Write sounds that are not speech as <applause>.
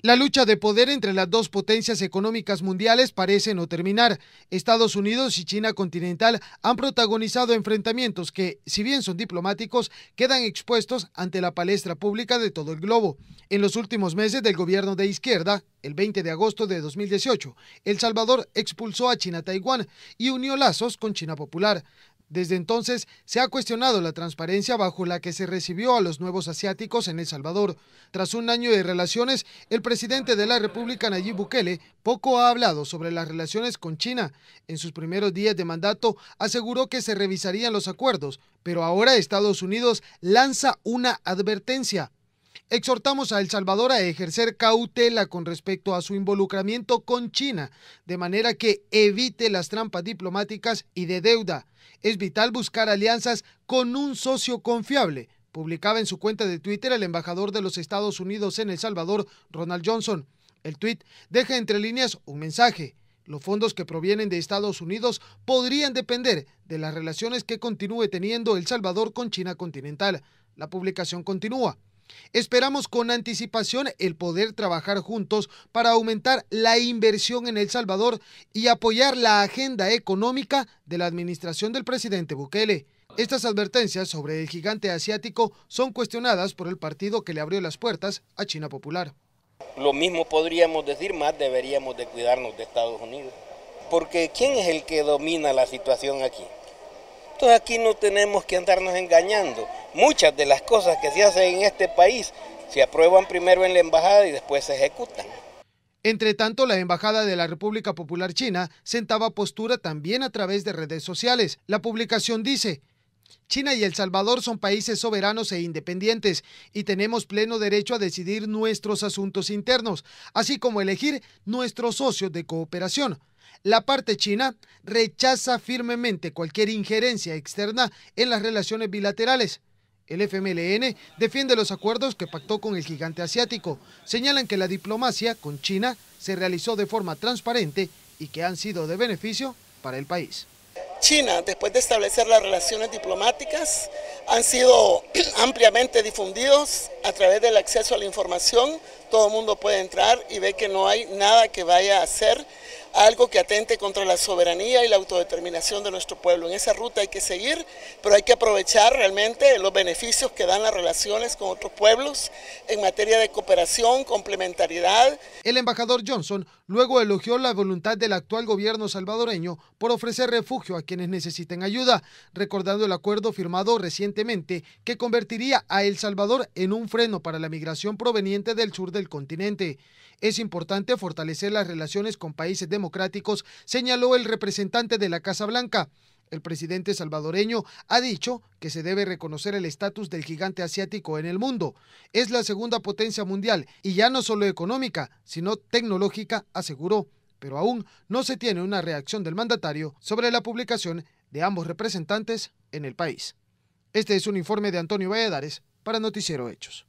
La lucha de poder entre las dos potencias económicas mundiales parece no terminar. Estados Unidos y China continental han protagonizado enfrentamientos que, si bien son diplomáticos, quedan expuestos ante la palestra pública de todo el globo. En los últimos meses del gobierno de izquierda, el 20 de agosto de 2018, El Salvador expulsó a China-Taiwán y unió lazos con China Popular. Desde entonces se ha cuestionado la transparencia bajo la que se recibió a los nuevos asiáticos en El Salvador. Tras un año de relaciones, el presidente de la República, Nayib Bukele, poco ha hablado sobre las relaciones con China. En sus primeros días de mandato aseguró que se revisarían los acuerdos, pero ahora Estados Unidos lanza una advertencia Exhortamos a El Salvador a ejercer cautela con respecto a su involucramiento con China, de manera que evite las trampas diplomáticas y de deuda. Es vital buscar alianzas con un socio confiable, publicaba en su cuenta de Twitter el embajador de los Estados Unidos en El Salvador, Ronald Johnson. El tuit deja entre líneas un mensaje. Los fondos que provienen de Estados Unidos podrían depender de las relaciones que continúe teniendo El Salvador con China continental. La publicación continúa. Esperamos con anticipación el poder trabajar juntos para aumentar la inversión en El Salvador y apoyar la agenda económica de la administración del presidente Bukele. Estas advertencias sobre el gigante asiático son cuestionadas por el partido que le abrió las puertas a China Popular. Lo mismo podríamos decir, más deberíamos de cuidarnos de Estados Unidos, porque ¿quién es el que domina la situación aquí? aquí no tenemos que andarnos engañando. Muchas de las cosas que se hacen en este país se aprueban primero en la embajada y después se ejecutan. Entre tanto, la Embajada de la República Popular China sentaba postura también a través de redes sociales. La publicación dice, China y El Salvador son países soberanos e independientes y tenemos pleno derecho a decidir nuestros asuntos internos, así como elegir nuestros socios de cooperación. La parte china rechaza firmemente cualquier injerencia externa en las relaciones bilaterales. El FMLN defiende los acuerdos que pactó con el gigante asiático. Señalan que la diplomacia con China se realizó de forma transparente y que han sido de beneficio para el país. China, después de establecer las relaciones diplomáticas, han sido <clears throat> ampliamente difundidos a través del acceso a la información. Todo el mundo puede entrar y ve que no hay nada que vaya a hacer algo que atente contra la soberanía y la autodeterminación de nuestro pueblo. En esa ruta hay que seguir, pero hay que aprovechar realmente los beneficios que dan las relaciones con otros pueblos en materia de cooperación, complementariedad. El embajador Johnson luego elogió la voluntad del actual gobierno salvadoreño por ofrecer refugio a quienes necesiten ayuda, recordando el acuerdo firmado recientemente que convertiría a El Salvador en un freno para la migración proveniente del sur del continente. Es importante fortalecer las relaciones con países democráticos democráticos, señaló el representante de la Casa Blanca. El presidente salvadoreño ha dicho que se debe reconocer el estatus del gigante asiático en el mundo. Es la segunda potencia mundial y ya no solo económica, sino tecnológica, aseguró. Pero aún no se tiene una reacción del mandatario sobre la publicación de ambos representantes en el país. Este es un informe de Antonio Valladares para Noticiero Hechos.